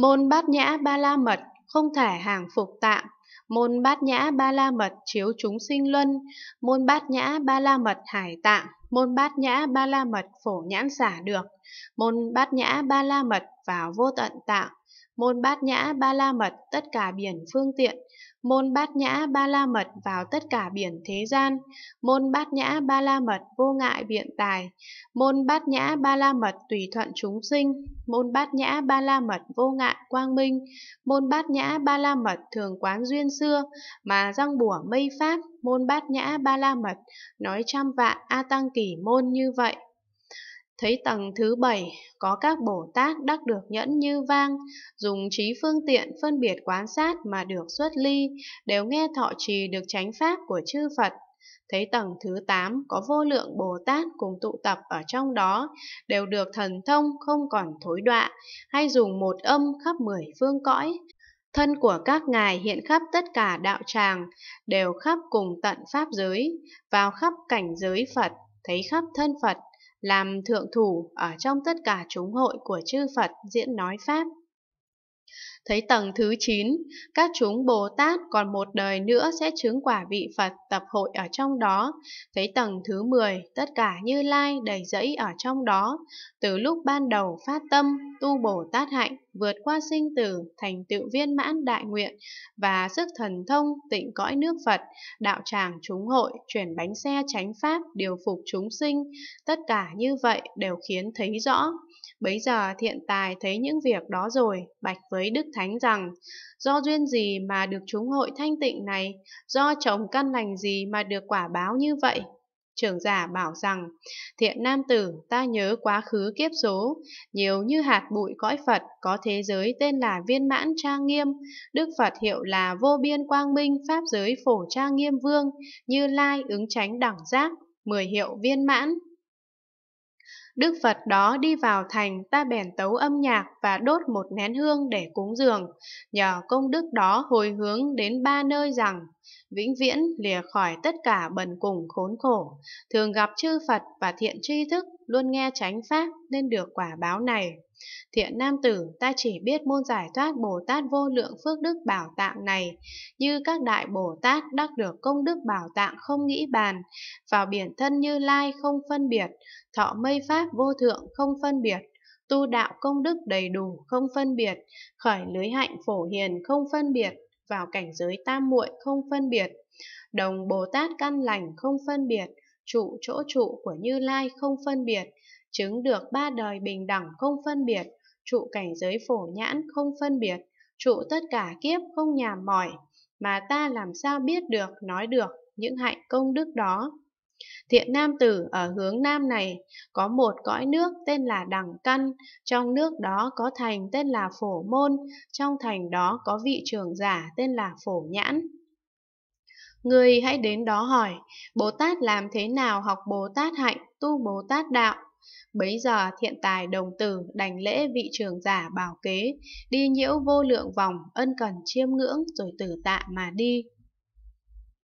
Môn bát nhã ba la mật, không thể hàng phục tạm. Môn bát nhã ba la mật chiếu chúng sinh luân. Môn bát nhã ba la mật hải tạng. Môn bát nhã ba la mật phổ nhãn xả được. Môn bát nhã ba la mật vào vô tận tạng. Môn bát nhã ba la mật tất cả biển phương tiện môn bát nhã ba la mật vào tất cả biển thế gian, môn bát nhã ba la mật vô ngại biện tài, môn bát nhã ba la mật tùy thuận chúng sinh, môn bát nhã ba la mật vô ngại quang minh, môn bát nhã ba la mật thường quán duyên xưa, mà răng bủa mây pháp, môn bát nhã ba la mật, nói trăm vạn A Tăng Kỷ môn như vậy. Thấy tầng thứ bảy có các Bồ Tát đắc được nhẫn như vang, dùng trí phương tiện phân biệt quán sát mà được xuất ly, đều nghe thọ trì được chánh pháp của chư Phật. Thấy tầng thứ tám có vô lượng Bồ Tát cùng tụ tập ở trong đó, đều được thần thông không còn thối đọa, hay dùng một âm khắp mười phương cõi. Thân của các ngài hiện khắp tất cả đạo tràng, đều khắp cùng tận pháp giới, vào khắp cảnh giới Phật, thấy khắp thân Phật, làm thượng thủ ở trong tất cả chúng hội của chư Phật diễn nói Pháp. Thấy tầng thứ 9, các chúng Bồ Tát còn một đời nữa sẽ chứng quả vị Phật tập hội ở trong đó. Thấy tầng thứ 10, tất cả như lai đầy dẫy ở trong đó. Từ lúc ban đầu phát tâm, tu Bồ Tát hạnh, vượt qua sinh tử, thành tựu viên mãn đại nguyện và sức thần thông tịnh cõi nước Phật, đạo tràng chúng hội, chuyển bánh xe tránh pháp, điều phục chúng sinh. Tất cả như vậy đều khiến thấy rõ Bấy giờ thiện tài thấy những việc đó rồi, bạch với Đức Thánh rằng, do duyên gì mà được chúng hội thanh tịnh này, do trồng căn lành gì mà được quả báo như vậy? Trưởng giả bảo rằng, thiện nam tử, ta nhớ quá khứ kiếp số, nhiều như hạt bụi cõi Phật, có thế giới tên là viên mãn trang nghiêm, Đức Phật hiệu là vô biên quang minh pháp giới phổ trang nghiêm vương, như lai ứng tránh đẳng giác, mười hiệu viên mãn, Đức Phật đó đi vào thành ta bèn tấu âm nhạc và đốt một nén hương để cúng dường, nhờ công đức đó hồi hướng đến ba nơi rằng, vĩnh viễn lìa khỏi tất cả bần cùng khốn khổ, thường gặp chư Phật và thiện tri thức luôn nghe chánh pháp nên được quả báo này. Thiện nam tử, ta chỉ biết môn giải thoát Bồ Tát vô lượng phước đức bảo tạng này, như các đại Bồ Tát đắc được công đức bảo tạng không nghĩ bàn, vào biển thân như lai không phân biệt, thọ mây pháp vô thượng không phân biệt, tu đạo công đức đầy đủ không phân biệt, khởi lưới hạnh phổ hiền không phân biệt, vào cảnh giới tam muội không phân biệt, đồng Bồ Tát căn lành không phân biệt, trụ chỗ trụ của Như Lai không phân biệt, chứng được ba đời bình đẳng không phân biệt, trụ cảnh giới phổ nhãn không phân biệt, trụ tất cả kiếp không nhàm mỏi, mà ta làm sao biết được, nói được những hạnh công đức đó. Thiện nam tử ở hướng nam này có một cõi nước tên là đẳng Căn, trong nước đó có thành tên là Phổ Môn, trong thành đó có vị trưởng giả tên là Phổ Nhãn người hãy đến đó hỏi, Bồ Tát làm thế nào học Bồ Tát hạnh, tu Bồ Tát đạo. Bấy giờ thiện tài đồng tử đành lễ vị trưởng giả bảo kế, đi nhiễu vô lượng vòng, ân cần chiêm ngưỡng rồi tử tạ mà đi.